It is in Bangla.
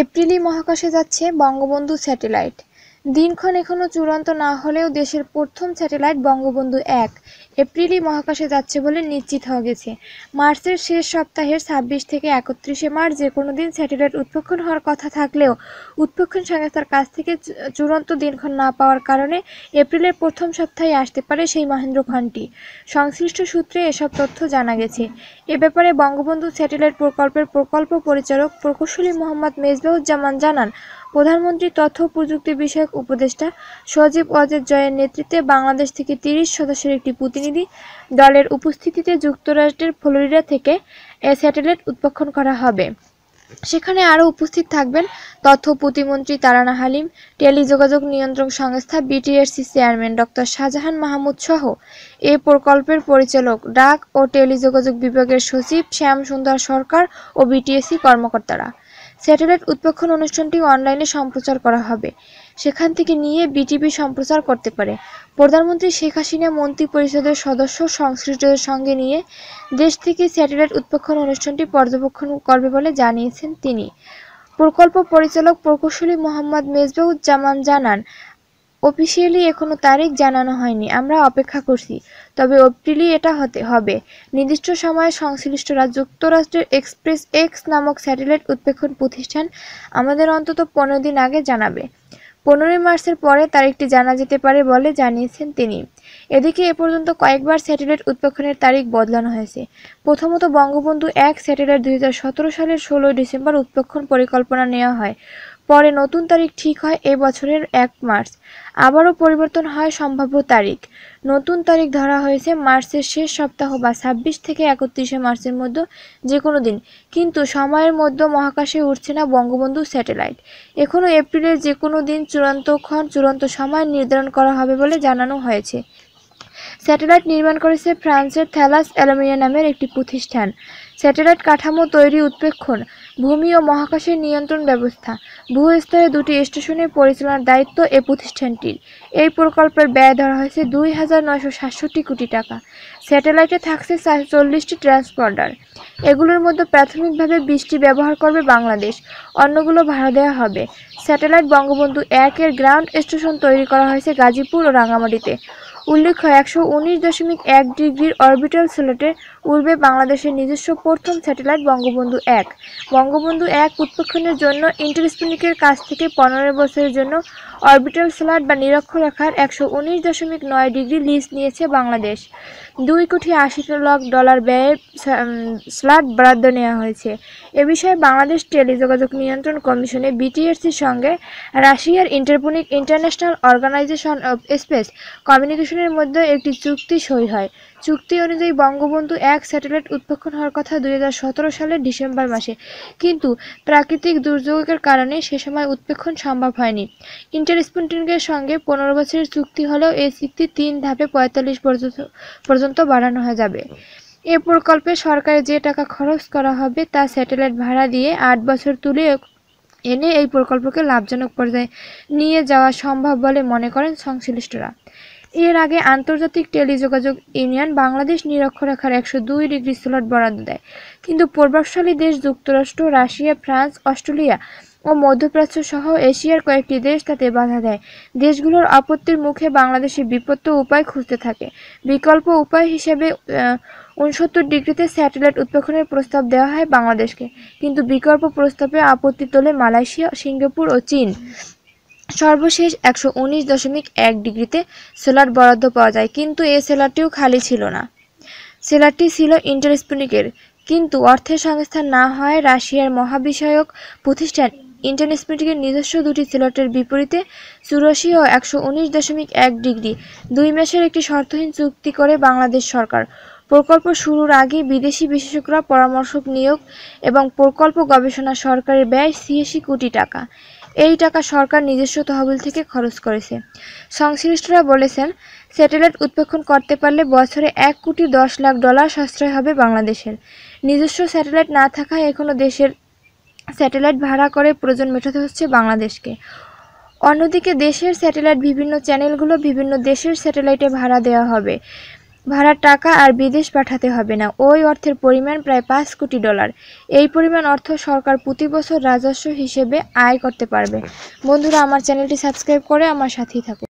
এপ্রিলই মহাকাশে যাচ্ছে বঙ্গবন্ধু স্যাটেলাইট দিনক্ষণ এখনও চূড়ান্ত না হলেও দেশের প্রথম স্যাটেলাইট বঙ্গবন্ধু এক এপ্রিলই মহাকাশে যাচ্ছে বলে নিশ্চিত হওয়া গেছে মার্চের শেষ সপ্তাহের ছাব্বিশ থেকে একত্রিশে মার্চ যে কোনো দিন স্যাটেলাইট উৎপক্ষণ হওয়ার কথা থাকলেও উৎপক্ষণ সংস্থার কাছ থেকে চূড়ান্ত দিনক্ষণ না পাওয়ার কারণে এপ্রিলের প্রথম সপ্তাহে আসতে পারে সেই মহেন্দ্র খানটি সংশ্লিষ্ট সূত্রে এসব তথ্য জানা গেছে এ ব্যাপারে বঙ্গবন্ধু স্যাটেলাইট প্রকল্পের প্রকল্প পরিচালক প্রকৌশলী মোহাম্মদ মেজবাহুজ্জামান জানান প্রধানমন্ত্রী তথ্য প্রযুক্তি বিষয়ক উপদেষ্টা সজীব অজিত জয়ের নেতৃত্বে বাংলাদেশ থেকে তিরিশ সদস্যের একটি পুতিন প্রতিনিধি দলের উপস্থিতিতে যুক্তরাষ্ট্রের ফ্লোরিডা থেকে এ স্যাটেলাইট উৎপক্ষণ করা হবে সেখানে আরও উপস্থিত থাকবেন তথ্য প্রতিমন্ত্রী তারানা হালিম টেলিযোগাযোগ নিয়ন্ত্রক সংস্থা BTRC chairman doctor Shahjahan Mahmud সহ এ প্রকল্পের পরিচালক ডাক ও টেলিযোগাযোগ বিভাগের সচিব শ্যাম সুন্দর সরকার ও বিটিএসসি কর্মকর্তারা স্যাটেলাইট উৎপক্ষণ অনুষ্ঠানটি অনলাইনে সম্প্রচার করা হবে সেখান থেকে নিয়ে বিটিভি সম্প্রচার করতে পারে প্রধানমন্ত্রী শেখ হাসিনা মন্ত্রী পরিষদের সদস্য সংশ্লিষ্টদের সঙ্গে নিয়ে দেশ থেকে স্যাটেলাইট উৎপক্ষণ অনুষ্ঠানটি পর্যবেক্ষণ করবে বলে জানিয়েছেন তিনি প্রকল্প পরিচালক প্রকৌশলী মোহাম্মদ মেজবাউজ্জামান জানান অফিসিয়ালি এখনো তারিখ জানানো হয়নি আমরা অপেক্ষা করছি তবে এপ্রিলই এটা হতে হবে নির্দিষ্ট সময়ে সংশ্লিষ্টরা যুক্তরাষ্ট্রের এক্সপ্রেস এক্স নামক স্যাটেলাইট উৎপেক্ষণ প্রতিষ্ঠান আমাদের অন্তত পনেরো দিন আগে জানাবে পনেরোই মার্চের পরে তারিখটি জানা যেতে পারে বলে জানিয়েছেন তিনি এদিকে এ পর্যন্ত কয়েকবার স্যাটেলাইট উৎপেক্ষণের তারিখ বদলানো হয়েছে প্রথমত বঙ্গবন্ধু এক স্যাটেলাইট দুই সালের ষোলোই ডিসেম্বর উৎপেক্ষণ পরিকল্পনা নেওয়া হয় পরে নতুন তারিখ ঠিক হয় এ বছরের এক মার্চ আবারও পরিবর্তন হয় সম্ভাব্য তারিখ নতুন তারিখ ধরা হয়েছে মার্চের শেষ সপ্তাহ বা ছাব্বিশ থেকে একত্রিশে মার্চের মধ্যে যে কোনো দিন কিন্তু সময়ের মধ্যে মহাকাশে উঠছে না বঙ্গবন্ধু স্যাটেলাইট এখনও এপ্রিলের যে কোনো দিন চূড়ান্তক্ষণ চূড়ান্ত সময় নির্ধারণ করা হবে বলে জানানো হয়েছে স্যাটেলাইট নির্মাণ করেছে ফ্রান্সের থ্যালাস অ্যালুমিনিয়া নামের একটি প্রতিষ্ঠান স্যাটেলাইট কাঠামো তৈরি উৎপেক্ষণ ভূমি ও মহাকাশের নিয়ন্ত্রণ ব্যবস্থা ভূস্তরে দুটি স্টেশনের পরিচালনার দায়িত্ব এ প্রতিষ্ঠানটির এই প্রকল্পের ব্যয় ধরা হয়েছে দুই হাজার সাতষট্টি কোটি টাকা স্যাটেলাইটে থাকছে চল্লিশটি ট্রান্সপন্ডার এগুলোর মধ্যে প্রাথমিকভাবে বিশটি ব্যবহার করবে বাংলাদেশ অন্যগুলো ভাড়া দেওয়া হবে স্যাটেলাইট বঙ্গবন্ধু এক এর গ্রাউন্ড স্টেশন তৈরি করা হয়েছে গাজীপুর ও রাঙামাটিতে উল্লেখ্য একশো উনিশ দশমিক এক ডিগ্রির অরবিটাল স্লটে পূর্বে বাংলাদেশের নিজস্ব প্রথম স্যাটেলাইট বঙ্গবন্ধু এক বঙ্গবন্ধু এক উৎপক্ষণের জন্য ইন্টারস্পিনিকের কাছ থেকে পনেরো বছরের জন্য অরবিটাল স্লট বা নিরক্ষ রেখার একশো উনিশ দশমিক নয় ডিগ্রি লিজ নিয়েছে বাংলাদেশ দুই কোটি আশি লক্ষ ডলার ব্যয়ে স্লাট বরাদ্দ নেওয়া হয়েছে এ বিষয়ে বাংলাদেশ টেলিযোগাযোগ নিয়ন্ত্রণ কমিশনে বিটিএসসির সঙ্গে রাশিয়ার Intersputnik international organisation of space কমিউনিকেশনের মধ্যে একটি চুক্তি সই হয় চুক্তি অনুযায়ী বঙ্গবন্ধু এক স্যাটেলাইট উৎপক্ষণ হওয়ার কথা দুই সালের ডিসেম্বর মাসে কিন্তু প্রাকৃতিক দুর্যোগের কারণে সে সময় উৎপেক্ষণ সম্ভব হয়নি ইন্টারস্পুটিনের সঙ্গে পনেরো বছরের চুক্তি হলেও এই চুক্তি তিন ধাপে পঁয়তাল্লিশ পর্যন্ত পর্যন্ত বাড়ানো হয়ে যাবে এ প্রকল্পে সরকারে যে টাকা খরচ করা হবে তা স্যাটেলাইট ভাড়া দিয়ে আট বছর তুলে এনে এই প্রকল্পকে লাভজনক পর্যায়ে নিয়ে যাওয়া সম্ভব বলে মনে করেন সংশ্লিষ্টরা এর আগে আন্তর্জাতিক টেলিযোগাযোগ ইউনিয়ন বাংলাদেশ নিরক্ষরেখার একশো দুই ডিগ্রি স্লট বরাদ্দ দেয় কিন্তু প্রভাবশালী দেশ যুক্তরাষ্ট্র রাশিয়া ফ্রান্স অস্ট্রেলিয়া ও মধ্যপ্রাচ্য সহ এশিয়ার কয়েকটি দেশ তাতে বাধা দেয় দেশগুলোর আপত্তির মুখে বাংলাদেশে বিপত্ত উপায় খুঁজতে থাকে বিকল্প উপায় হিসেবে উনসত্তর ডিগ্রিতে স্যাটেলাইট উৎপাদনের প্রস্তাব দেওয়া হয় বাংলাদেশকে কিন্তু বিকল্প প্রস্তাবে আপত্তি তোলে মালয়েশিয়া সিঙ্গাপুর ও চীন সর্বশেষ একশো দশমিক এক ডিগ্রিতে সোলার বরাদ্দ পাওয়া যায় কিন্তু এ সেলারটিও খালি ছিল না সেলারটি ছিল ইন্টারস্পুনিকের কিন্তু অর্থের সংস্থান না হয় রাশিয়ার মহাবিষয়ক প্রতিষ্ঠান ইন্ডিয়ান স্পিডের নিজস্ব দুটি সিলটের বিপরীতে চুরাশি ও একশো উনিশ দশমিক এক ডিগ্রি দুই মাসের একটি শর্তহীন চুক্তি করে বাংলাদেশ সরকার প্রকল্প শুরুর আগে বিদেশি বিশেষজ্ঞরা পরামর্শক নিয়োগ এবং প্রকল্প গবেষণা সরকারের ব্যয় ছিয়াশি কোটি টাকা এই টাকা সরকার নিজস্ব তহবিল থেকে খরচ করেছে সংশ্লিষ্টরা বলেছেন স্যাটেলাইট উৎপেক্ষণ করতে পারলে বছরে এক কোটি দশ লাখ ডলার সাশ্রয় হবে বাংলাদেশের নিজস্ব স্যাটেলাইট না থাকায় এখনও দেশের স্যাটেলাইট ভাড়া করে প্রয়োজন মেটাতে হচ্ছে বাংলাদেশকে অন্যদিকে দেশের স্যাটেলাইট বিভিন্ন চ্যানেলগুলো বিভিন্ন দেশের স্যাটেলাইটে ভাড়া দেওয়া হবে ভাড়ার টাকা আর বিদেশ পাঠাতে হবে না ওই অর্থের পরিমাণ প্রায় পাঁচ কোটি ডলার এই পরিমাণ অর্থ সরকার প্রতি বছর রাজস্ব হিসেবে আয় করতে পারবে আচ্ছা। বন্ধুরা আমার চ্যানেলটি সাবস্ক্রাইব করে আমার সাথেই থাকুন